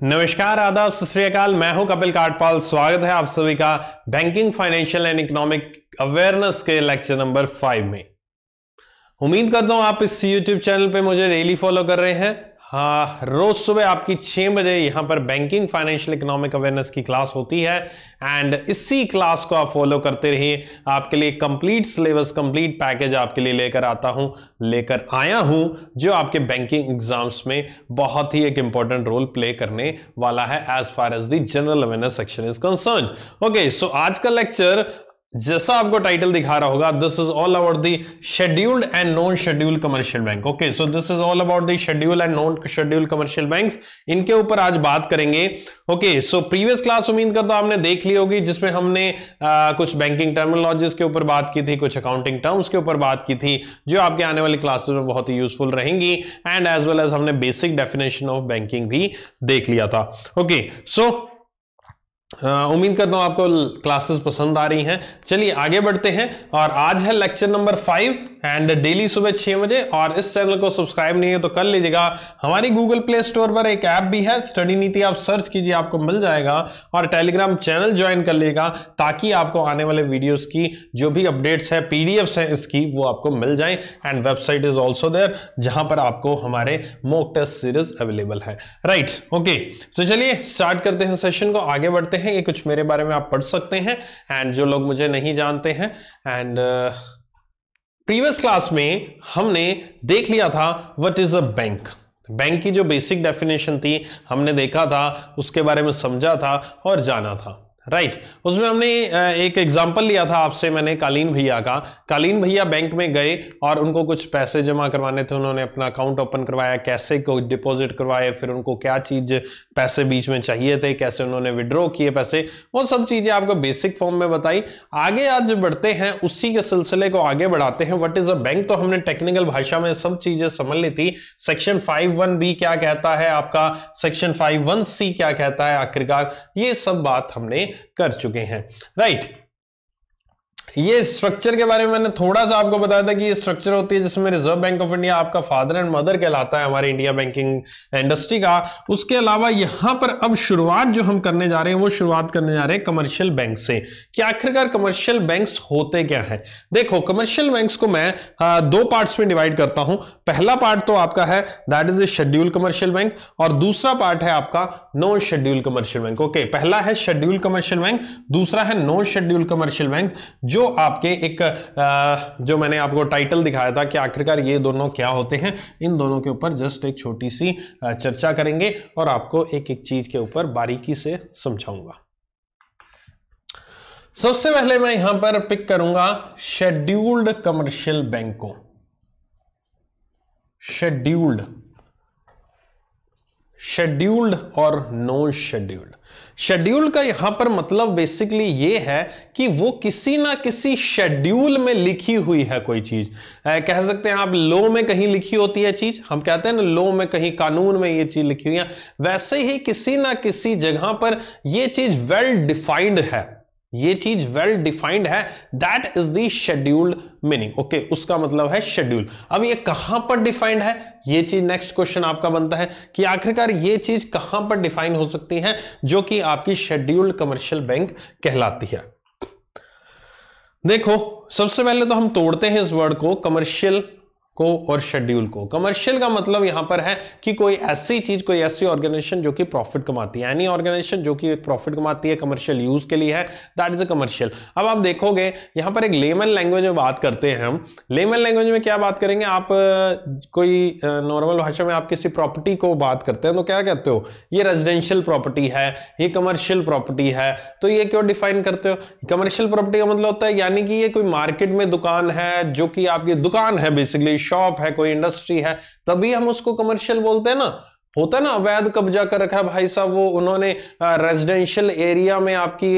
नमस्कार आदाब सत्याकाल मैं हूं कपिल काटपाल स्वागत है आप सभी का banking financial and economic awareness के लेक्चर नंबर फाइव में उम्मीद करता हूं आप इस यूट्यूब चैनल पे मुझे डेली फॉलो कर रहे हैं हाँ रोज सुबह आपकी छः बजे यहाँ पर बैंकिंग फाइनेंशियल इकोनॉमिक अवेयरनेस की क्लास होती है एंड इसी क्लास को आप फॉलो करते रहिए आपके लिए कंप्लीट सिलेबस कंप्लीट पैकेज आपके लिए लेकर आता हूँ लेकर आया हूँ जो आपके बैंकिंग एग्जाम्स में बहुत ही एक इंपॉर्टेंट रोल प्ले करने वाला है as far as the general awareness section is concern okay so आज का लेक्चर जैसा आपको टाइटल दिखा रहा होगा this is all about the scheduled and non schedule commercial bank okay so this is all about the schedule and non schedule commercial banks इनके ऊपर आज बात करेंगे ओके सो प्रीवियस क्लास उम्मीद कर तो आपने देख ली होगी जिसमें हमने आ, कुछ बैंकिंग टर्मिनोलॉजीज के ऊपर बात की थी कुछ अकाउंटिंग टर्म्स के ऊपर बात की थी जो आपके आने वाली क्लासेस में बहुत ही यूजफुल रहेंगी एंड एज वेल एज हमने बेसिक डेफिनेशन ऑफ बैंकिंग भी देख लिया था ओके okay, सो so, हाँ, उम्मीद करता हूँ आपको क्लासेस पसंद आ रही हैं चलिए आगे बढ़ते हैं और आज है lecture number five and daily सुबह छह बजे और इस चैनल को सब्सक्राइब नहीं है तो कर लीजिएगा हमारी गूगल प्ले स्टोर पर एक ऐप भी है स्टडी नीति आप सर्च कीजिए आपको मिल जाएगा और टेलीग्राम चैनल ज्वाइन कर लीजिएगा ताकि आपको आने वाले वीडियोस की जो भी अपडेट्स है पीडीएफ है इसकी वो आपको मिल जाए and website is also there जहां पर आपको हमारे मोक टेस्ट सीरीज अवेलेबल है राइट ओके तो चलिए स्टार्ट करते हैं सेशन को आगे बढ़ते हैं ये कुछ मेरे बारे में आप पढ़ सकते हैं एंड जो लोग मुझे नहीं जानते हैं एंड uh, प्रीवियस क्लास में हमने देख लिया था what is a bank bank की जो बेसिक डेफिनेशन थी हमने देखा था उसके बारे में समझा था और जाना था राइट right. उसमें हमने एक एग्जाम्पल लिया था आपसे मैंने कालीन भैया का कालीन भैया बैंक में गए और उनको कुछ पैसे जमा करवाने थे उन्होंने अपना अकाउंट ओपन करवाया कैसे को डिपॉजिट करवाए फिर उनको क्या चीज पैसे बीच में चाहिए थे कैसे उन्होंने विड्रॉ किए पैसे वो सब चीजें आपको बेसिक फॉर्म में बताई आगे आज बढ़ते हैं उसी के सिलसिले को आगे बढ़ाते हैं वट इज अ बैंक तो हमने टेक्निकल भाषा में सब चीजें समझ ली थी सेक्शन फाइव बी क्या कहता है आपका सेक्शन फाइव सी क्या कहता है आखिरकार ये सब बात हमने कर चुके हैं राइट ये स्ट्रक्चर के बारे में मैंने थोड़ा सा आपको बताया था कि ये स्ट्रक्चर होती है जिसमें रिजर्व बैंक ऑफ इंडिया आपका फादर एंड मदर कहलाता है हमारे इंडिया बैंकिंग इंडस्ट्री का उसके अलावा यहां पर अब शुरुआत जो हम करने जा रहे हैं वो शुरुआत करने जा रहे हैं कमर्शियल बैंक से कि आखिरकार कमर्शियल बैंक होते क्या है देखो कमर्शियल बैंक को मैं आ, दो पार्ट में डिवाइड करता हूं पहला पार्ट तो आपका है that is a schedule commercial bank और दूसरा पार्ट है आपका non schedule commercial bank okay पहला है शेड्यूल कमर्शियल बैंक दूसरा है नॉन शेड्यूल कमर्शियल बैंक जो जो आपके एक जो मैंने आपको टाइटल दिखाया था कि आखिरकार ये दोनों क्या होते हैं इन दोनों के ऊपर जस्ट एक छोटी सी चर्चा करेंगे और आपको एक एक चीज़ के ऊपर बारीकी से समझाऊंगा सबसे पहले मैं यहां पर पिक करूंगा शेड्यूल्ड कमर्शियल बैंकों शेड्यूल्ड शेड्यूल्ड और नॉन शेड्यूल्ड शेड्यूल का यहां पर मतलब बेसिकली ये है कि वो किसी ना किसी शेड्यूल में लिखी हुई है कोई चीज आ, कह सकते हैं आप लो में कहीं लिखी होती है चीज हम कहते हैं ना लो में कहीं कानून में ये चीज लिखी हुई है वैसे ही किसी ना किसी जगह पर यह चीज वेल डिफाइंड है ये चीज वेल डिफाइंड है that is the scheduled meaning okay उसका मतलब है शेड्यूल अब ये कहां पर डिफाइंड है ये चीज नेक्स्ट क्वेश्चन आपका बनता है कि आखिरकार ये चीज कहां पर डिफाइन हो सकती है जो कि आपकी शेड्यूल्ड कमर्शियल बैंक कहलाती है देखो सबसे पहले तो हम तोड़ते हैं इस वर्ड को कमर्शियल को और शेड्यूल को कमर्शियल का मतलब यहां पर है कि कोई ऐसी चीज कोई ऐसी ऑर्गेनाइजेशन जो कि प्रॉफिट कमाती है एनी ऑर्गेनाइजेशन जो कि प्रॉफिट कमाती है कमर्शियल यूज के लिए है दैट इज अ कमर्शियल अब आप देखोगे यहां पर एक लेमन लैंग्वेज में बात करते हैं हम लेमन लैंग्वेज में क्या बात करेंगे आप कोई नॉर्मल भाषा में आप किसी प्रॉपर्टी को बात करते हैं तो क्या कहते हो ये रेजिडेंशियल प्रॉपर्टी है ये कमर्शियल प्रॉपर्टी है तो ये क्यों डिफाइन करते हो कमर्शियल प्रॉपर्टी का मतलब होता है यानी कि ये कोई मार्केट में दुकान है जो कि आपकी दुकान है बेसिकली शॉप है कोई इंडस्ट्री है तभी हम उसको कमर्शियल बोलते हैं ना होता है ना अवैध कब्जा कर रखा है भाई साहब वो उन्होंने रेजिडेंशियल एरिया में आपकी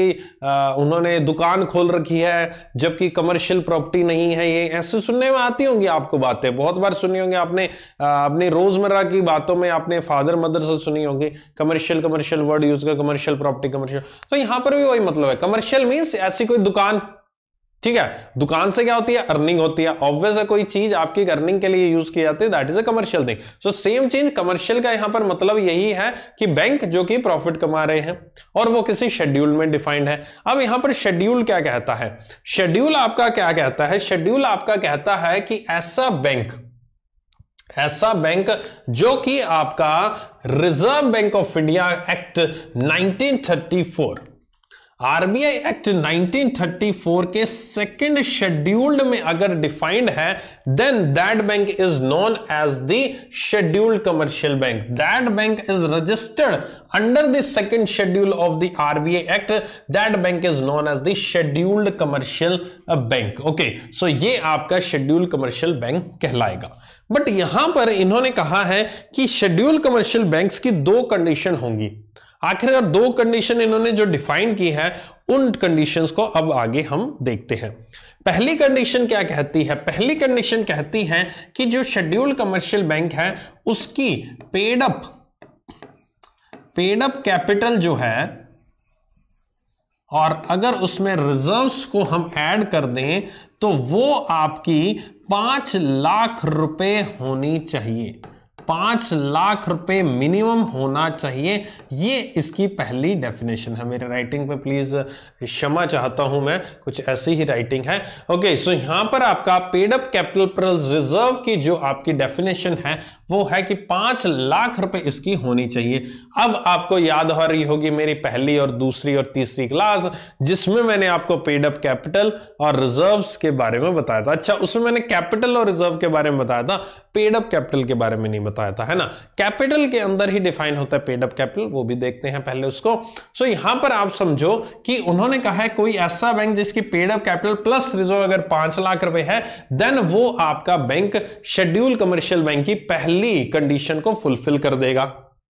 आ, उन्होंने दुकान खोल रखी है जबकि कमर्शियल प्रॉपर्टी नहीं है ये ऐसे सुनने में आती होंगी आपको बातें बहुत बार सुनी होंगी आपने अपने रोजमर्रा की बातों में आपने फादर मदर से सुनी होंगी कमर्शियल कमर्शियल वर्ड यूज कर कमर्शियल प्रॉपर्टी कमर्शियल तो यहां पर भी वही मतलब है कमर्शियल मीन्स ऐसी कोई दुकान ठीक है दुकान से क्या होती है अर्निंग होती है ऑब्वियस है कोई चीज आपकी अर्निंग के लिए यूज की जाती है that is a commercial thing so same चीज कमर्शियल का यहां पर मतलब यही है कि बैंक जो कि प्रॉफिट कमा रहे हैं और वो किसी शेड्यूल में डिफाइंड है अब यहां पर शेड्यूल क्या कहता है शेड्यूल आपका क्या कहता है शेड्यूल आपका कहता है कि ऐसा बैंक ऐसा बैंक जो कि आपका Reserve Bank of India act nineteen RBI act 1934 के सेकंड शेड्यूल्ड में अगर डिफाइंड है then that bank is known as the scheduled commercial bank that bank is registered under the second schedule of the RBI act that bank is known as the scheduled commercial bank okay so ये आपका scheduled commercial bank कहलाएगा but यहां पर इन्होंने कहा है कि schedule commercial banks की दो कंडीशन होंगी आखिरकार दो कंडीशन इन्होंने जो डिफाइन की है उन कंडीशंस को अब आगे हम देखते हैं पहली कंडीशन क्या कहती है पहली कंडीशन कहती है कि जो शेड्यूल्ड कमर्शियल बैंक है उसकी paid up paid up capital जो है और अगर उसमें रिजर्व्स को हम ऐड कर दें तो वो आपकी पांच लाख रुपए होनी चाहिए पांच लाख रुपए मिनिमम होना चाहिए ये इसकी पहली डेफिनेशन है मेरे राइटिंग पे प्लीज़ क्षमा चाहता हूं मैं कुछ ऐसी ही राइटिंग है ओके सो यहां पर आपका पेडअप कैपिटल रिजर्व की जो आपकी डेफिनेशन है वो है कि पांच लाख रुपए इसकी होनी चाहिए अब आपको याद हो रही होगी मेरी पहली और दूसरी और तीसरी क्लास जिसमें मैंने आपको पेडअप कैपिटल और रिजर्व के बारे में बताया था अच्छा उसमें मैंने कैपिटल और रिजर्व के बारे में बताया था पेड अप कैपिटल के बारे में नहीं बताया था है ना कैपिटल के अंदर ही डिफाइन होता है पेड अप कैपिटल वो भी देखते हैं पहले उसको सो so, यहां पर आप समझो कि उन्होंने कहा है कोई ऐसा बैंक जिसकी paid up capital plus reserve अगर पांच लाख रुपए है देन वो आपका बैंक शेड्यूल कमर्शियल बैंक की पहली कंडीशन को फुलफिल कर देगा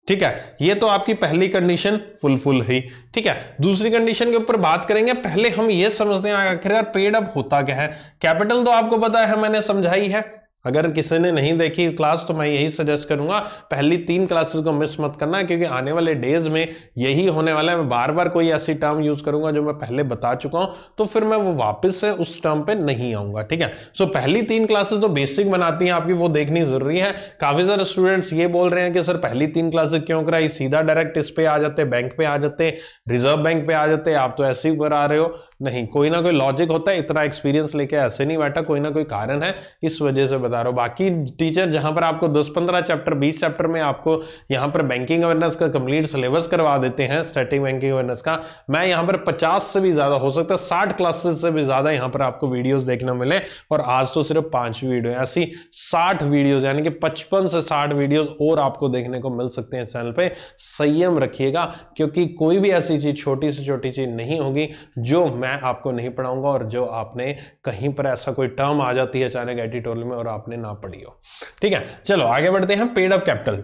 ठीक है ये तो आपकी पहली कंडीशन फुलफुल हुई ठीक है दूसरी कंडीशन के ऊपर बात करेंगे पहले हम ये समझते हैं आखिर यार पेड अप होता क्या है कैपिटल तो आपको पता है मैंने समझाई है अगर किसी ने नहीं देखी क्लास तो मैं यही सजेस्ट करूंगा पहली तीन क्लासेस को मिस मत करना क्योंकि आने वाले डेज में यही होने वाला है मैं बार बार कोई ऐसी टर्म यूज करूंगा जो मैं पहले बता चुका हूं तो फिर मैं वो वापस से उस टर्म पे नहीं आऊंगा ठीक है सो पहली तीन क्लासेस तो बेसिक बनाती है आपकी वो देखनी जरूरी है काफी सारे स्टूडेंट्स ये बोल रहे हैं कि सर पहली तीन क्लासेस क्यों कराई सीधा डायरेक्ट इस पे आ जाते बैंक पे आ जाते रिजर्व बैंक पे आ जाते आप तो ऐसे ही करा रहे हो नहीं कोई ना कोई लॉजिक होता है इतना एक्सपीरियंस लेके ऐसे नहीं बैठा कोई ना कोई कारण है इस वजह से बता रहा हूँ बाकी टीचर जहाँ पर आपको 10-15 चैप्टर 20 चैप्टर में आपको यहाँ पर बैंकिंग अवेयरनेस का कंप्लीट सिलेबस करवा देते हैं स्टार्टिंग बैंकिंग अवेयरनेस का मैं यहाँ पर 50 से भी ज़्यादा हो सकता है साठ क्लासेस से भी ज़्यादा यहाँ पर आपको वीडियोज़ देखने मिले और आज तो सिर्फ पाँच वीडियो ऐसी साठ वीडियोज़ यानी कि पचपन से साठ वीडियोज़ और आपको देखने को मिल सकते हैं चैनल पर संयम रखिएगा क्योंकि कोई भी ऐसी चीज़ छोटी से छोटी चीज़ नहीं होगी जो मैं आपको नहीं पढ़ाऊंगा और जो आपने कहीं पर ऐसा कोई टर्म आ जाती है अचानक एडिटोरियल में और आप आपने ना पढ़ी हो ठीक है चलो आगे बढ़ते हैं paid up capital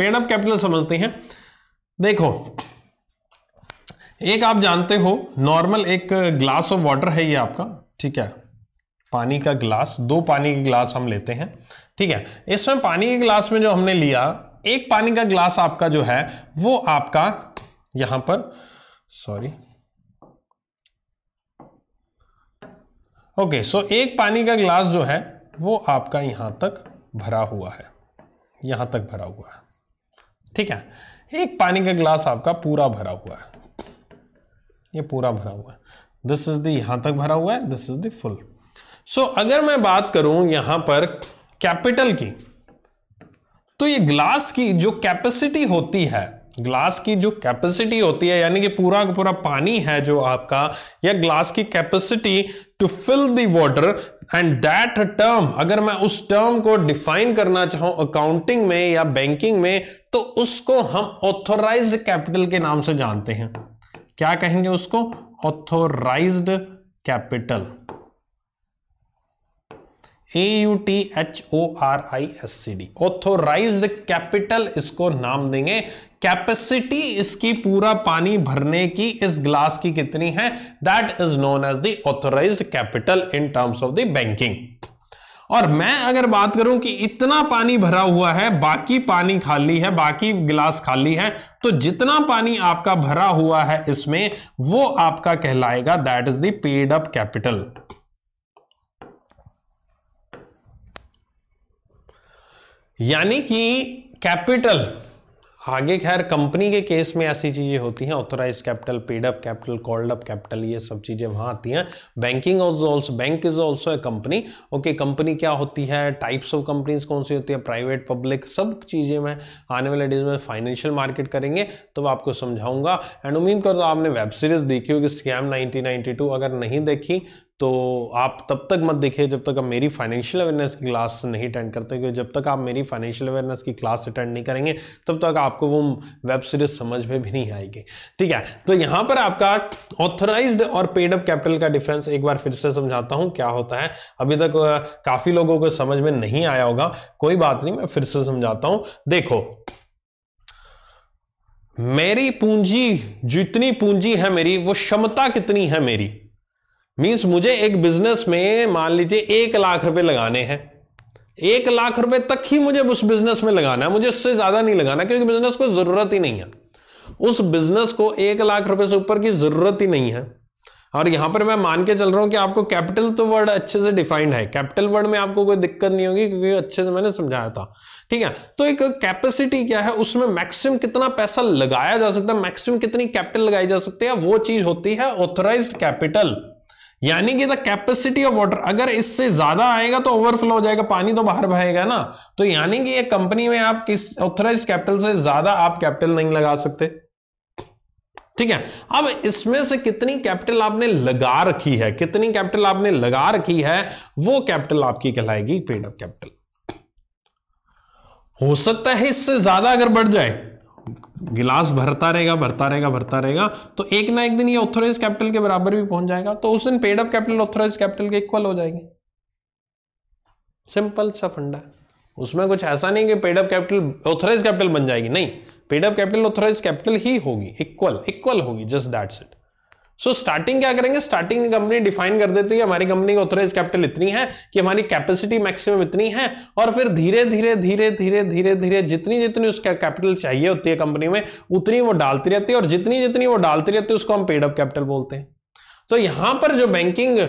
paid up capital समझते हैं देखो एक आप जानते हो नॉर्मल एक ग्लास ऑफ वाटर है ये आपका ठीक है पानी का ग्लास दो पानी के ग्लास हम लेते हैं ठीक है इसमें पानी के ग्लास में जो हमने लिया एक पानी का ग्लास आपका जो है वो आपका यहां पर सॉरी ओके सो एक पानी का ग्लास जो है वो आपका यहाँ तक भरा हुआ है यहाँ तक भरा हुआ है ठीक है एक पानी का गिलास आपका पूरा भरा हुआ है ये पूरा भरा हुआ है दिस इज दी यहाँ तक भरा हुआ है this is the full so अगर मैं बात करूं यहाँ पर कैपिटल की तो ये ग्लास की जो कैपेसिटी होती है ग्लास की जो कैपेसिटी होती है यानी कि पूरा पूरा पानी है जो आपका या ग्लास की capacity to fill the and that term अगर मैं उस टर्म को डिफाइन करना चाहूं अकाउंटिंग में या बैंकिंग में तो उसको हम ऑथोराइज कैपिटल के नाम से जानते हैं क्या कहेंगे उसको authorise capital A U T H O R I S C D authorise capital इसको नाम देंगे कैपेसिटी इसकी पूरा पानी भरने की इस ग्लास की कितनी है that is known as this capital in terms of the banking और मैं अगर बात करूं कि इतना पानी भरा हुआ है बाकी पानी खाली है बाकी गिलास खाली है तो जितना पानी आपका भरा हुआ है इसमें वो आपका कहलाएगा that is paid up capital यानी कि कैपिटल आगे खैर कंपनी के केस में ऐसी चीज़ें होती हैं authorise capital paid up capital called up capital ये सब चीज़ें वहाँ आती हैं banking also bank is also a company okay company क्या होती है टाइप्स ऑफ कंपनीज कौन सी होती है प्राइवेट पब्लिक सब चीज़ें मैं आने वाले डेज में फाइनेंशियल मार्केट करेंगे तो आपको समझाऊंगा एंड उम्मीद कर तो आपने वेब सीरीज़ देखी होगी स्कैम नाइनटीन अगर नहीं देखी तो आप तब तक मत देखिए जब तक आप मेरी फाइनेंशियल अवेयरनेस की क्लास नहीं अटेंड करते क्योंकि जब तक आप मेरी फाइनेंशियल अवेयरनेस की क्लास अटेंड नहीं करेंगे तब तक आपको वो वेब सीरीज समझ में भी नहीं आएगी ठीक है तो यहां पर आपका ऑथराइज और पेड अप कैपिटल का डिफरेंस एक बार फिर से समझाता हूं क्या होता है अभी तक काफ़ी लोगों को समझ में नहीं आया होगा कोई बात नहीं मैं फिर से समझाता हूं देखो मेरी पूंजी जितनी पूंजी है मेरी वो क्षमता कितनी है मेरी मीन्स मुझे एक बिजनेस में मान लीजिए एक लाख रुपए लगाने हैं एक लाख रुपए तक ही मुझे उस बिजनेस में लगाना है मुझे उससे ज्यादा नहीं लगाना क्योंकि बिजनेस को जरूरत ही नहीं है उस बिजनेस को एक लाख रुपए से ऊपर की जरूरत ही नहीं है और यहां पर मैं मान के चल रहा हूं कि आपको कैपिटल तो वर्ड अच्छे से डिफाइंड है कैपिटल वर्ड में आपको कोई दिक्कत नहीं होगी क्योंकि अच्छे से मैंने समझाया था ठीक है तो एक कैपेसिटी क्या है उसमें मैक्सिमम कितना पैसा लगाया जा सकता है मैक्सिमम कितनी कैपिटल लगाई जा सकती है वो चीज होती है ऑथोराइज कैपिटल यानी कि द कैपेसिटी ऑफ वाटर अगर इससे ज्यादा आएगा तो ओवरफ्लो हो जाएगा पानी तो बाहर बहेगा ना तो यानी कि ये कंपनी में आप किस ऑथराइज कैपिटल से ज्यादा आप कैपिटल नहीं लगा सकते ठीक है अब इसमें से कितनी कैपिटल आपने लगा रखी है कितनी कैपिटल आपने लगा रखी है वो कैपिटल आपकी कहलाएगी पेड अप कैपिटल हो सकता है इससे ज्यादा अगर बढ़ जाए गिलास भरता रहेगा भरता रहेगा भरता रहेगा तो एक ना एक दिन ये ऑथोराइज कैपिटल के बराबर भी पहुंच जाएगा तो उस दिन paid up capital authorise capital के इक्वल हो जाएगी सिंपल सा फंडा उसमें कुछ ऐसा नहीं कि paid up capital authorise capital बन जाएगी नहीं paid up capital authorise capital ही होगी इक्वल इक्वल होगी just that's it so so, starting क्या करेंगे स्टार्टिंग कंपनी डिफाइन कर देती है हमारी कंपनी की ऑथोराइज कैपिटल इतनी है कि हमारी कैपेसिटी मैक्सिमम इतनी है और फिर धीरे धीरे धीरे धीरे धीरे धीरे जितनी जितनी उसका कैपिटल चाहिए होती है कंपनी में उतनी वो डालती रहती है और जितनी जितनी वो डालती रहती है उसको हम पेड अप कैपिटल बोलते हैं तो यहां पर जो बैंकिंग uh,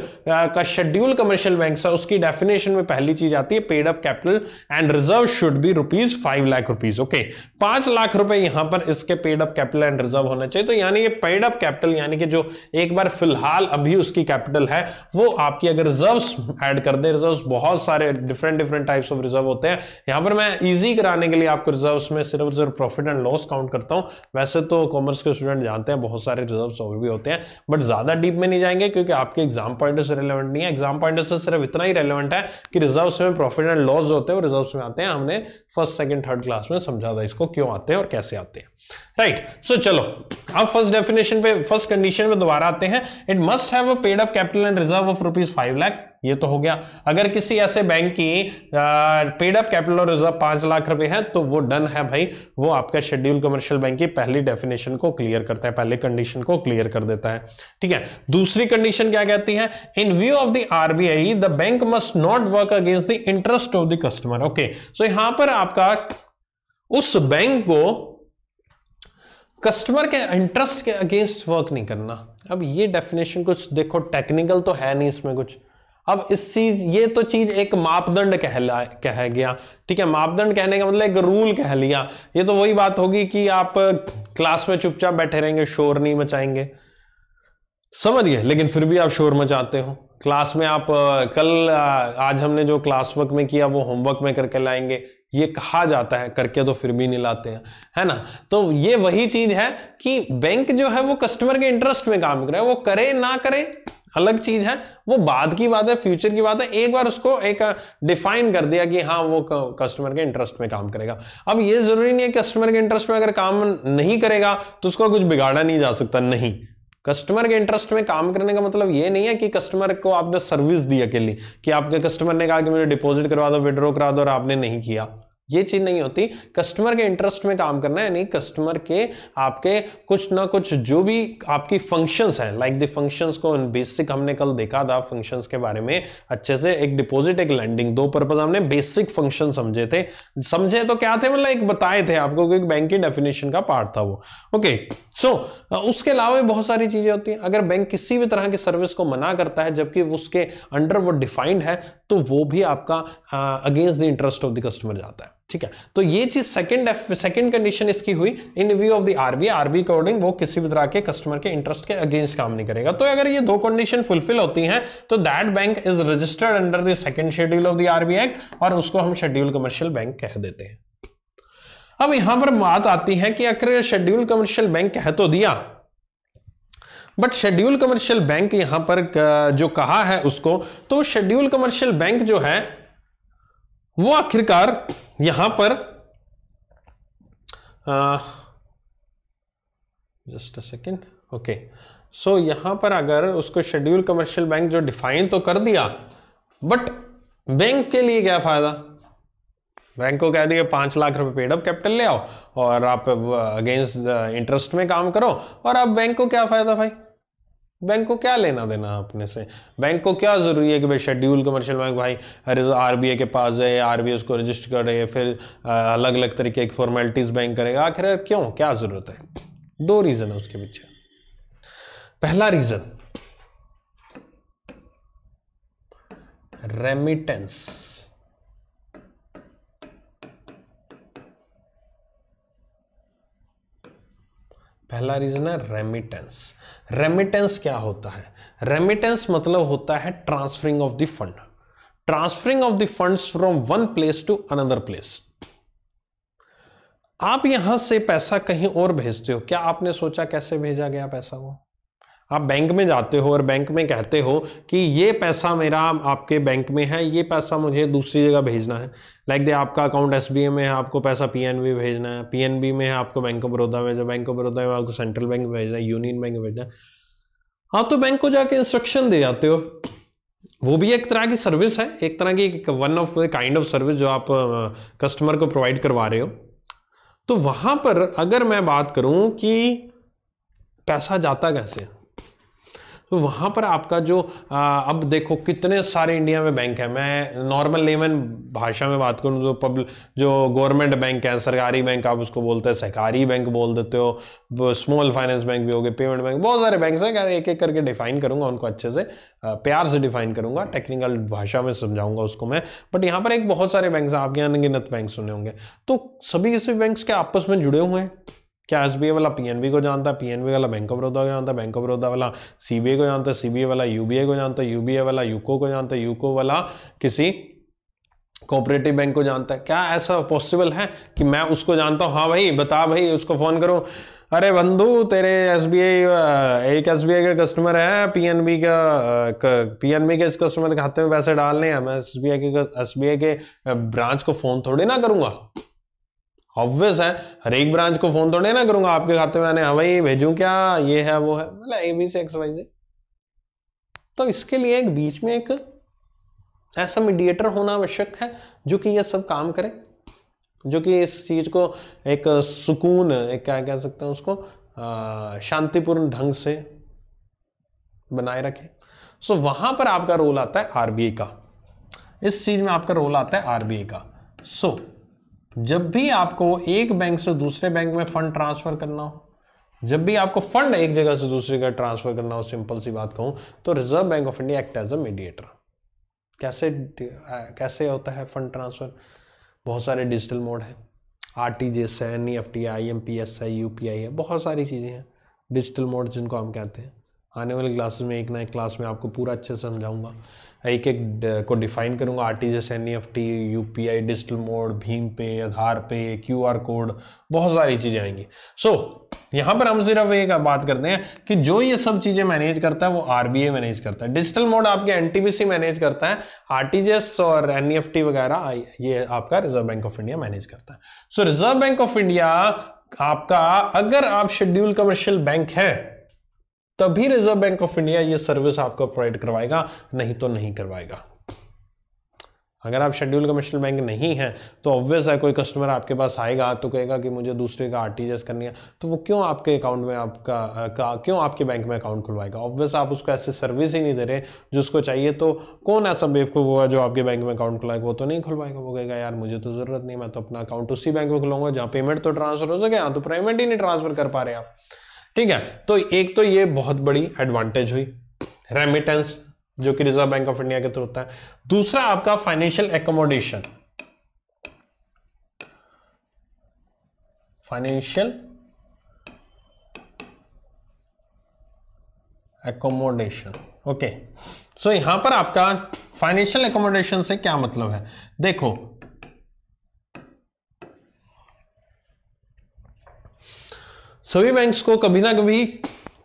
का शेड्यूल कमर्शियल बैंक है उसकी डेफिनेशन में पहली चीज आती है paid up capital and reserve should be rupees five lakh rupees okay पांच लाख रुपए यहां पर इसके paid up capital and reserve होना चाहिए तो यानी ये पेड अप कैपिटल यानी कि जो एक बार फिलहाल अभी उसकी कैपिटल है वो आपकी अगर रिजर्व एड कर दे रिजर्व बहुत सारे different different types of reserve होते हैं यहां पर मैं ईजी कराने के लिए आपको रिजर्व में सिर्फ सिर्फ प्रॉफिट एंड लॉस काउंट करता हूं वैसे तो कॉमर्स के स्टूडेंट जानते हैं बहुत सारे रिजर्व और भी होते हैं बट ज्यादा डीप में नहीं जाएंगे क्योंकि आपके एग्जाम पॉइंट से रिलेवेंट नहीं है एग्जाम पॉइंट से सिर्फ इतना ही रेलिवेंट है कि रिजर्व में प्रॉफिट एंड लॉस होते हैं और रिजर्व में आते हैं हमने फर्स्ट सेकंड थर्ड क्लास में समझा था इसको क्यों आते हैं और कैसे आते हैं राइट right. सो so, चलो अब फर्स्ट डेफिनेशन पे फर्स्ट कंडीशन में दोबारा आते हैं it must have paid up capital and reserve of rupees five lakh ये तो हो गया अगर किसी ऐसे बैंक की पेडअप कैपिटल और रिजर्व पांच लाख रुपए है तो वो डन है भाई वो आपका शेड्यूल कमर्शियल बैंक की पहली डेफिनेशन को क्लियर करता है पहले कंडीशन को क्लियर कर देता है ठीक है दूसरी कंडीशन क्या कहती है in view of the RBI the bank must not work against the interest of the customer okay so यहां पर आपका उस बैंक को कस्टमर के इंटरेस्ट के अगेंस्ट वर्क नहीं करना अब ये डेफिनेशन कुछ देखो टेक्निकल तो है नहीं इसमें कुछ अब इस चीज ये तो चीज एक मापदंड कहला कह गया ठीक है मापदंड कहने का मतलब एक रूल कह लिया ये तो वही बात होगी कि आप क्लास में चुपचाप बैठे रहेंगे शोर नहीं मचाएंगे समझिए लेकिन फिर भी आप शोर मचाते हो क्लास में आप कल आज हमने जो क्लास वर्क में किया वो होमवर्क में करके लाएंगे ये कहा जाता है करके तो फिर भी नहीं लाते हैं है ना तो ये वही चीज है कि बैंक जो है वो कस्टमर के इंटरेस्ट में काम कर रहा है वो करे ना करे अलग चीज है वो बाद की बात है फ्यूचर की बात है एक बार उसको एक डिफाइन कर दिया कि हाँ वो कस्टमर के इंटरेस्ट में काम करेगा अब ये जरूरी नहीं है कस्टमर के इंटरेस्ट में अगर काम नहीं करेगा तो उसको कुछ बिगाड़ा नहीं जा सकता नहीं कस्टमर के इंटरेस्ट में काम करने का मतलब ये नहीं है कि कस्टमर को आपने सर्विस दी अकेली कि आपके कस्टमर ने कहा कि मुझे डिपॉजिट करवा दो विड्रॉ करा दो और आपने नहीं किया ये चीज़ नहीं होती कस्टमर के इंटरेस्ट में काम करना है यानी कस्टमर के आपके कुछ ना कुछ जो भी आपकी फंक्शंस हैं लाइक द फंक्शंस को बेसिक हमने कल देखा था फंक्शंस के बारे में अच्छे से एक डिपॉजिट एक लैंडिंग दो पर्पज हमने बेसिक फंक्शन समझे थे समझे तो क्या थे मतलब एक बताए थे आपको क्योंकि बैंक की डेफिनेशन का पार्ट था वो ओके सो so, उसके अलावा भी बहुत सारी चीज़ें होती हैं अगर बैंक किसी भी तरह की सर्विस को मना करता है जबकि उसके अंडर वो डिफाइंड है तो वो भी आपका against the interest of the customer जाता है ठीक है तो ये चीज सेकंड सेकंड कंडीशन इसकी हुई in view of the RBI RB according वो किसी भी तरह के कस्टमर के इंटरेस्ट के अगेंस्ट काम नहीं करेगा तो अगर ये दो कंडीशन फुलफिल होती हैं तो that bank is registered under the second schedule of the RBI act और उसको हम शेड्यूल कमर्शियल बैंक कह देते हैं अब यहां पर बात आती है कि अगर शेड्यूल कमर्शियल बैंक कह तो दिया बट शेड्यूल कमर्शियल बैंक यहां पर जो कहा है उसको तो शेड्यूल कमर्शियल बैंक जो है वो आखिरकार यहां पर just a second okay so यहां पर अगर उसको शेड्यूल कमर्शियल बैंक जो डिफाइन तो कर दिया बट बैंक के लिए क्या फायदा बैंक को कह दिया पांच लाख रुपए पेड अप कैपिटल ले आओ और आप अगेंस्ट इंटरेस्ट में काम करो और आप बैंक को क्या फायदा भाई बैंक को क्या लेना देना अपने से बैंक को क्या ज़रूरी है कि भाई शेड्यूल कमर्शियल बैंक भाई आर तो के पास है आर उसको रजिस्टर करे फिर अलग अलग तरीके की फॉर्मेलिटीज़ बैंक करेगा आखिर क्यों क्या ज़रूरत है दो रीज़न है उसके पीछे पहला रीज़न रेमिटेंस पहला रीज़न है रेमिटेंस रेमिटेंस क्या होता है रेमिटेंस मतलब होता है transferring of the fund transferring of the funds from one place to another place आप यहां से पैसा कहीं और भेजते हो क्या आपने सोचा कैसे भेजा गया पैसा वो आप बैंक में जाते हो और बैंक में कहते हो कि ये पैसा मेरा आपके बैंक में है ये पैसा मुझे दूसरी जगह भेजना है लाइक दे आपका अकाउंट एस में है आपको पैसा पी भेजना है पी में है आपको बैंक ऑफ बड़ौदा में जो बैंक ऑफ बड़ौदा में आपको सेंट्रल बैंक में भेजना है यूनियन बैंक में भेजना है हाँ तो बैंक को जाके इंस्ट्रक्शन दे जाते हो वो भी एक तरह की सर्विस है एक तरह की one of the kind of service जो आप कस्टमर को प्रोवाइड करवा रहे हो तो वहाँ पर अगर मैं बात करूँ कि पैसा जाता कैसे है तो वहाँ पर आपका जो आ, अब देखो कितने सारे इंडिया में बैंक है मैं नॉर्मल लेवन भाषा में बात करूँ तो जो पब्लिक जो गवर्नमेंट बैंक है सरकारी बैंक आप उसको बोलते हैं सहकारी बैंक बोल देते हो स्मॉल फाइनेंस बैंक भी हो गए पेमेंट बैंक बहुत सारे बैंक हैं एक एक करके डिफाइन करूँगा उनको अच्छे से प्यार से डिफाइन करूँगा टेक्निकल भाषा में समझाऊंगा उसको मैं बट यहाँ पर एक बहुत सारे बैंक हैं आपके अनगिनत बैंक सुने होंगे तो सभी ऐसे सभी बैंक क्या आपस में जुड़े हुए हैं क्या एस वाला पी को जानता है पी वाला बैंक ऑफ बड़ौदा को जानता है बैंक ऑफ बड़ौदा वाला सी को जानता है सी वाला यू को जानता है यू वाला यूको को जानता है यूको वाला किसी कोऑपरेटिव बैंक को जानता है क्या ऐसा पॉसिबल है कि मैं उसको जानता हूँ हाँ भाई बता भाई उसको फ़ोन करूँ अरे बंधु तेरे एस एक एस का कस्टमर है पीएनबी का पीएनबी के इस कस्टमर के खाते में पैसे डालने हैं मैं एस के एस के ब्रांच को फ़ोन थोड़ी ना करूँगा ऑब्वियस है हर एक ब्रांच को फोन तो नहीं ना करूंगा आपके खाते में आने हवाई हाँ भेजू क्या ये है वो है मतलब ए बी से एक्स वाई से तो इसके लिए एक बीच में एक ऐसा मीडिएटर होना आवश्यक है जो कि यह सब काम करे जो कि इस चीज को एक सुकून एक क्या कह सकते हैं उसको शांतिपूर्ण ढंग से बनाए रखे सो वहां पर आपका रोल आता है आरबीआई का इस चीज में आपका रोल आता है आरबीआई का सो so, जब भी आपको एक बैंक से दूसरे बैंक में फंड ट्रांसफर करना हो जब भी आपको फंड एक जगह से दूसरी जगह ट्रांसफर करना हो सिंपल सी बात कहूं तो Reserve Bank of India act as a mediator कैसे कैसे होता है फंड ट्रांसफर बहुत सारे डिजिटल मोड हैं आर टी जी एस है N E F T I M P S है यू पी आई है बहुत सारी चीज़ें हैं डिजिटल मोड जिनको हम कहते हैं आने वाले क्लासेस में एक ना एक क्लास में आपको पूरा अच्छे से समझाऊंगा एक एक को डिफाइन करूँगा R T S N E F T U P I digital mode भीम पे आधार पे क्यू आर कोड बहुत सारी चीज़ें आएंगी सो so, यहाँ पर हम सिर्फ एक बात करते हैं कि जो ये सब चीज़ें मैनेज करता है वो आर बी ए मैनेज करता है डिजिटल मोड आपके N T B C manage करता है आर टी जी एस और एन ई एफ टी वगैरह ये आपका Reserve Bank of India manage करता है so Reserve Bank of India आपका अगर आप शेड्यूल कमर्शियल बैंक है तभी रिजर्व बैंक ऑफ इंडिया ये सर्विस आपको प्रोवाइड करवाएगा नहीं तो नहीं करवाएगा अगर आप शेड्यूल कमर्शियल बैंक नहीं हैं तो ऑब्वियस है कोई कस्टमर आपके पास आएगा तो कहेगा कि मुझे दूसरे का आर करनी है तो वो क्यों आपके अकाउंट में आपका का क्यों आपके बैंक में अकाउंट खुलवाएगा ऑब्वियस आप उसको ऐसी सर्विस ही नहीं दे रहे जो उसको चाहिए तो कौन ऐसा बेवकूफ होगा जो आपके बैंक में अकाउंट खुलाएगा वो तो नहीं खुलवाएगा वो कहेगा यार मुझे तो ज़रूरत नहीं मैं तो अपना अकाउंट उसी बैंक में खुलाऊंगा जहाँ पेमेंट तो ट्रांसफर हो सके यहाँ तो पेमेंट ही नहीं ट्रांसफर कर पा रहे आप ठीक है तो एक तो ये बहुत बड़ी एडवांटेज हुई रेमिटेंस जो कि रिजर्व बैंक ऑफ इंडिया के थ्रू होता है दूसरा आपका financial accommodation financial accommodation okay so यहां पर आपका फाइनेंशियल एकोमोडेशन से क्या मतलब है देखो सभी बैंक्स को कभी ना कभी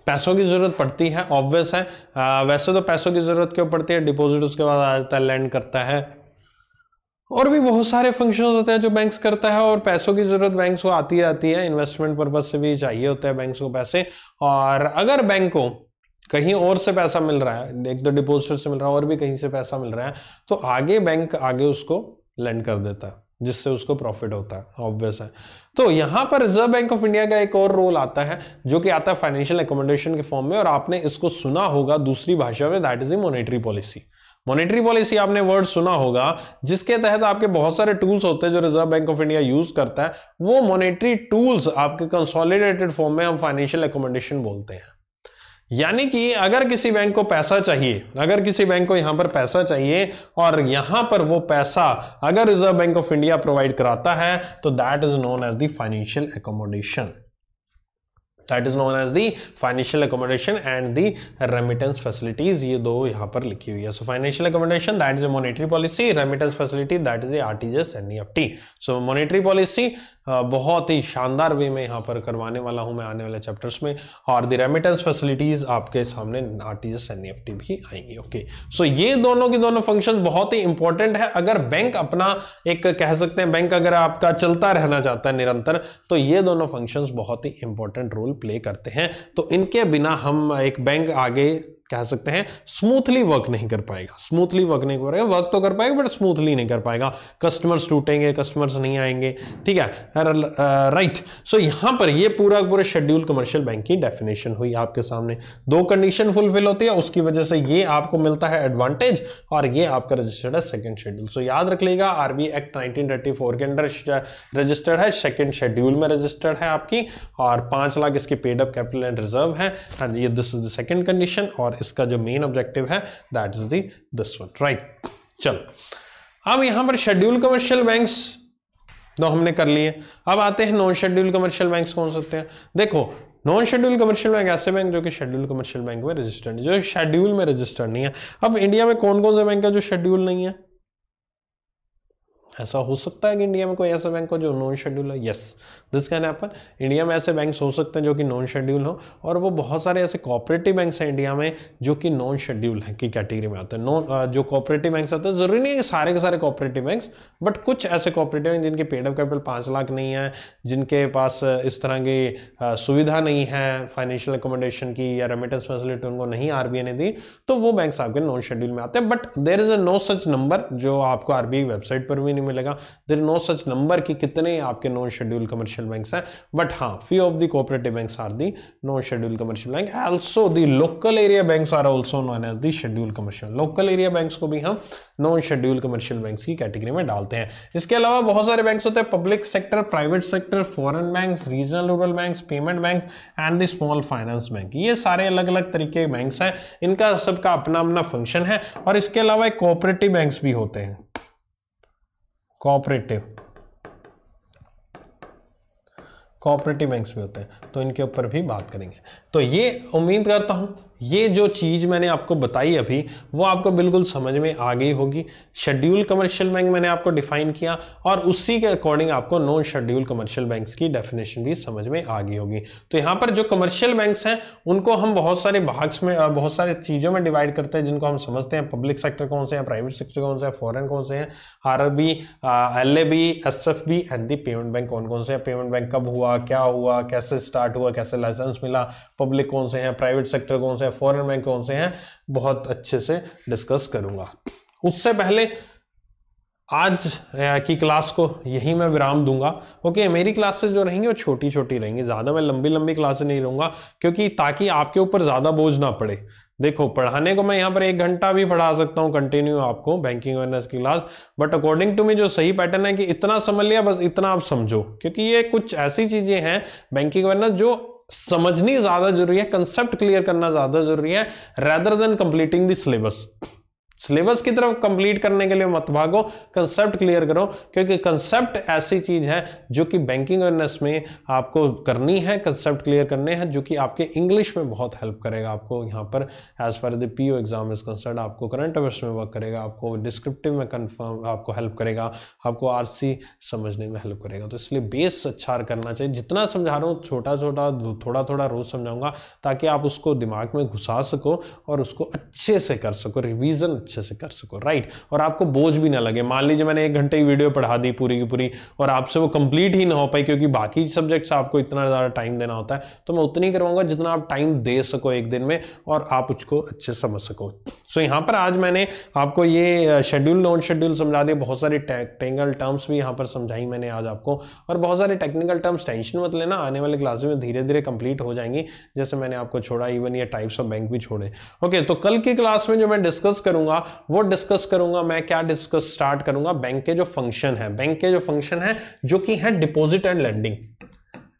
पैसों की ज़रूरत पड़ती है ऑब्वियस है आ, वैसे तो पैसों की ज़रूरत क्यों पड़ती है डिपॉजिट उसके बाद आ जाता है लैंड करता है और भी बहुत सारे फंक्शन होते हैं जो बैंक्स करता है और पैसों की ज़रूरत बैंक्स को आती रहती है इन्वेस्टमेंट पर्पज से भी चाहिए होता है बैंक्स को पैसे और अगर बैंक को कहीं और से पैसा मिल रहा है एक तो डिपोजिटर से मिल रहा है और भी कहीं से पैसा मिल रहा है तो आगे बैंक आगे उसको लैंड कर देता है जिससे उसको प्रॉफिट होता है ऑब्वियस है तो यहाँ पर रिजर्व बैंक ऑफ इंडिया का एक और रोल आता है जो कि आता है फाइनेंशियल एकोमोडेशन के फॉर्म में और आपने इसको सुना होगा दूसरी भाषा में that is a monetary policy monetary policy आपने वर्ड सुना होगा जिसके तहत आपके बहुत सारे टूल्स होते हैं जो Reserve Bank of India use करता है वो मॉनेटरी टूल्स आपके कंसोलिडेटेड फॉर्म में हम फाइनेंशियल एकोमोडेशन बोलते हैं यानी कि अगर किसी बैंक को पैसा चाहिए अगर किसी बैंक को यहां पर पैसा चाहिए और यहां पर वो पैसा अगर Reserve Bank of India provide कराता है तो that is known as the financial accommodation that is known as the financial accommodation and the remittance facilities ये दो यहां पर लिखी हुई है so financial accommodation that is a monetary policy remittance facility that is a RTGS and F so monetary policy बहुत ही शानदार वे में यहाँ पर करवाने वाला हूँ मैं आने वाले चैप्टर्स में और द रेमिटेंस फैसिलिटीज़ आपके सामने R T S N F T भी आएंगी ओके सो ये दोनों की दोनों फंक्शन बहुत ही इंपॉर्टेंट है अगर बैंक अपना एक कह सकते हैं बैंक अगर आपका चलता रहना चाहता है निरंतर तो ये दोनों फंक्शंस बहुत ही इंपॉर्टेंट रोल प्ले करते हैं तो इनके बिना हम एक बैंक आगे कह सकते हैं स्मूथली वर्क नहीं कर पाएगा स्मूथली वर्क तो नहीं कर पाएगा वर्क तो कर पाएगा बट स्मूथली नहीं कर पाएगा कस्टमर्स टूटेंगे कस्टमर्स नहीं आएंगे ठीक है राइट सो यहां पर ये पूरा पूरा शेड्यूल कमर्शियल बैंक की डेफिनेशन हुई आपके सामने दो कंडीशन फुलफिल होती है उसकी वजह से ये आपको मिलता है एडवांटेज और ये आपका रजिस्टर्ड है सेकेंड शेड्यूल सो याद रख लेगा आरबी एक्ट नाइनटीन के अंडर रजिस्टर्ड है सेकेंड शेड्यूल में रजिस्टर्ड है आपकी और पांच लाख इसके पेडअप कैपिटल एंड रिजर्व है दिस इज सेकेंड कंडीशन और इसका जो मेन ऑब्जेक्टिव है that is the this one right चलो अब यहां पर शेड्यूल कमर्शियल बैंक तो हमने कर लिए अब आते हैं नॉन शेड्यूल कमर्शियल बैंक कौन सकते हैं देखो नॉन शेड्यूल कमर्शियल बैंक ऐसे बैंक जो कि शेड्यूल कमर्शियल बैंक में रजिस्टर्ड नहीं जो शेड्यूल में रजिस्टर्ड नहीं है अब इंडिया में कौन कौन से बैंक है जो शेड्यूल नहीं है ऐसा हो सकता है कि इंडिया में कोई ऐसा बैंक हो जो नॉन शेड्यूल है yes this can happen India में ऐसे बैंक हो सकते हैं जो कि नॉन शेड्यूल हो और वो बहुत सारे ऐसे कॉपरेटिव बैंक्स हैं इंडिया में जो कि नॉन शेड्यूल है की कैटेगरी में आते हैं नॉन जो कॉपरेटिव बैंक्स आते हैं जरूरी नहीं है सारे के सारे कॉपरेटिव बैंक्स बट कुछ ऐसे कॉपरेटिव बैंक जिनके पेड ऑफ कैपिटल पाँच लाख नहीं है जिनके पास इस तरह की सुविधा नहीं है फाइनेंशियल एकोमोडेशन की या रेमिटेंस फैसिलिटी उनको नहीं आर ने दी तो वो बैंक्स आपके नॉन शेड्यूल में आते हैं but there is a no such number जो आपको आरबीआई वेबसाइट पर भी नहीं मिलेगा देर नो सच नंबर कि कितने आपके नॉन शेड्यूल कमर्शियल बैंक्स हैं बट हाँ few of the cooperative banks are the non schedule commercial bank also the local area banks are also non as the schedule commercial local area banks को भी हम non schedule commercial banks की category में डालते हैं इसके अलावा बहुत सारे बैंक्स होते हैं public sector private sector foreign banks regional rural banks payment banks and the small finance bank ये सारे अलग अलग तरीके के बैंक्स हैं इनका सबका अपना अपना फंक्शन है और इसके अलावा एक कोऑपरेटिव बैंक्स भी होते हैं कोऑपरेटिव कोऑपरेटिव बैंक्स भी होते हैं तो इनके ऊपर भी बात करेंगे तो ये उम्मीद करता हूँ ये जो चीज़ मैंने आपको बताई अभी वो आपको बिल्कुल समझ में आ गई होगी शेड्यूल कमर्शियल बैंक मैंने आपको डिफाइन किया और उसी के अकॉर्डिंग आपको नॉन शेड्यूल कमर्शियल बैंक्स की डेफिनेशन भी समझ में आ गई होगी तो यहाँ पर जो कमर्शियल बैंक्स हैं उनको हम बहुत सारे भाग्स में बहुत सारे चीज़ों में डिवाइड करते हैं जिनको हम समझते हैं पब्लिक सेक्टर कौन से हैं प्राइवेट सेक्टर कौन से हैं फॉरन कौन से हैं R R B L A B S F B and the payment bank कौन कौन से हैं पेमेंट बैंक कब हुआ क्या हुआ कैसे स्टार्ट हुआ कैसे लाइसेंस मिला पब्लिक कौन से हैं प्राइवेट सेक्टर कौन से से फॉरेन बैंक कौन से हैं बहुत अच्छे से डिस्कस करूँगा उससे पहले आज की क्लास को यही मैं विराम दूंगा ओके मेरी क्लासेस जो रहेंगी वो छोटी छोटी रहेंगी ज़्यादा मैं लंबी लंबी क्लासेस नहीं लूँगा क्योंकि ताकि आपके ऊपर ज़्यादा बोझ ना पड़े देखो पढ़ाने को मैं यहाँ पर एक घंटा भी पढ़ा सकता हूँ कंटिन्यू आपको बैंकिंग अवेयरनेस की class but according to me जो सही पैटर्न है कि इतना समझ लिया बस इतना आप समझो क्योंकि ये कुछ ऐसी चीज़ें हैं बैंकिंग अवेयरनेस जो समझनी ज्यादा जरूरी है कंसेप्ट क्लियर करना ज्यादा जरूरी है rather than completing syllabus syllabus की तरफ कंप्लीट करने के लिए मत भागो कंसेप्ट क्लियर करो क्योंकि कंसेप्ट ऐसी चीज़ है जो कि बैंकिंग अवेयरनेस में आपको करनी है कंसेप्ट क्लियर करने हैं जो कि आपके इंग्लिश में बहुत हेल्प करेगा आपको यहाँ पर as far the P exam is concerned आपको करंट अफेयर्स में वर्क करेगा आपको डिस्क्रिप्टिव में कन्फर्म आपको हेल्प करेगा आपको आर समझने में हेल्प करेगा तो इसलिए बेस अच्छा करना चाहिए जितना समझा रहा हूँ छोटा छोटा थोड़ा थोड़ा रोज़ समझाऊंगा ताकि आप उसको दिमाग में घुसा सको और उसको अच्छे से कर सको रिविज़न अच्छे से कर सको राइट और आपको बोझ भी ना लगे मान लीजिए मैंने एक घंटे की वीडियो पढ़ा दी पूरी की पूरी और आपसे वो कंप्लीट ही ना हो पाई क्योंकि बाकी सब्जेक्ट्स आपको इतना ज़्यादा टाइम देना होता है तो मैं उतनी करवाऊंगा जितना आप टाइम दे सको एक दिन में और आप उसको अच्छे समझ सको सो यहाँ पर आज मैंने आपको ये शेड्यूल नॉन शेड्यूल समझा दिया बहुत सारे टेक्निकल टर्म्स भी यहाँ पर समझाई मैंने आज आपको और बहुत सारे टेक्निकल टर्म्स टेंशन मत लेना आने वाले क्लास में धीरे धीरे कंप्लीट हो जाएंगी जैसे मैंने आपको छोड़ा इवन ये टाइप्स ऑफ बैंक भी छोड़े ओके okay, तो कल की क्लास में जो मैं डिस्कस करूंगा होगा वो डिस्कस करूंगा मैं क्या डिस्कस स्टार्ट करूंगा बैंक के जो फंक्शन है बैंक के जो फंक्शन है जो कि है डिपॉजिट एंड लैंडिंग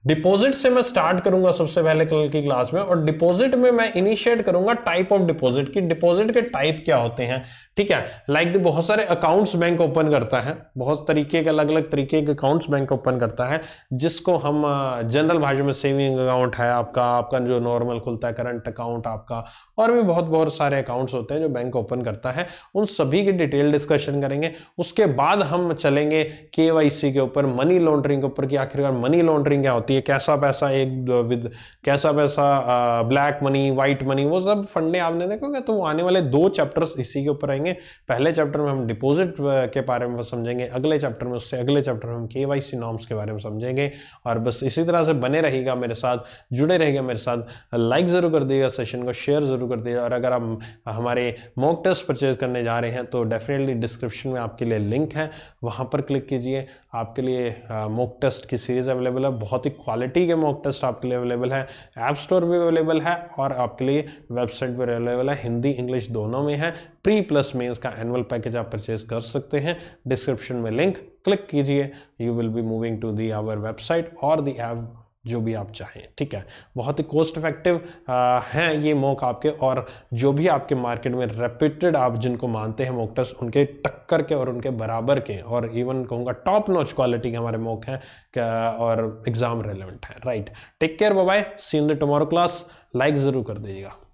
डिपॉजिट से मैं स्टार्ट करूंगा सबसे पहले कल की क्लास में और डिपॉजिट में मैं इनिशिएट करूंगा टाइप ऑफ डिपॉजिट की डिपॉजिट के टाइप क्या होते हैं ठीक है लाइक like तो बहुत सारे अकाउंट्स बैंक ओपन करता है बहुत तरीके के अलग अलग तरीके के अकाउंट्स बैंक ओपन करता है जिसको हम जनरल भाषा में सेविंग अकाउंट है आपका आपका जो नॉर्मल खुलता है करंट अकाउंट आपका और भी बहुत बहुत सारे अकाउंट्स होते हैं जो बैंक ओपन करता है उन सभी की डिटेल डिस्कशन करेंगे उसके बाद हम चलेंगे के के ऊपर मनी लॉन्ड्रिंग के ऊपर कि आखिरकार मनी लॉन्ड्रिंग क्या होती है कैसा पैसा एक विद कैसा पैसा ब्लैक मनी व्हाइट मनी वो सब फंडे आपने देखोगे तो आने वाले दो चैप्टर्स इसी के ऊपर आएंगे समझेंगे पहले चैप्टर में हम डिपॉजिट uh, के बारे में समझेंगे अगले चैप्टर में उससे अगले चैप्टर में हम के वाई सी नॉर्म्स के बारे में समझेंगे और बस इसी तरह से बने रहेगा मेरे साथ जुड़े रहेगा मेरे साथ लाइक ज़रूर कर दिएगा सेशन को शेयर ज़रूर कर दिएगा और अगर आप हमारे मॉक टेस्ट परचेज करने जा रहे हैं तो डेफिनेटली डिस्क्रिप्शन में आपके लिए लिंक है वहाँ पर क्लिक कीजिए आपके लिए मॉक uh, टेस्ट की सीरीज़ अवेलेबल है बहुत ही क्वालिटी के मॉक टेस्ट आपके लिए अवेलेबल है ऐप स्टोर भी अवेलेबल है और आपके लिए वेबसाइट पर अवेलेबल है हिंदी इंग्लिश दोनों में है प्री प्लस में इसका एनुअल पैकेज आप परचेज कर सकते हैं डिस्क्रिप्शन में लिंक क्लिक कीजिए you will be moving to the our website और दी एप जो भी आप चाहें ठीक है बहुत ही कॉस्ट इफेक्टिव हैं ये मोक आपके और जो भी आपके मार्केट में रेप्यूटेड आप जिनको मानते हैं मोक टेस्ट उनके टक्कर के और उनके बराबर के और इवन कहूँगा टॉप नॉच क्वालिटी के हमारे मोक हैं और एग्ज़ाम रेलिवेंट हैं right take care bye see in the tomorrow class like ज़रूर कर दीजिएगा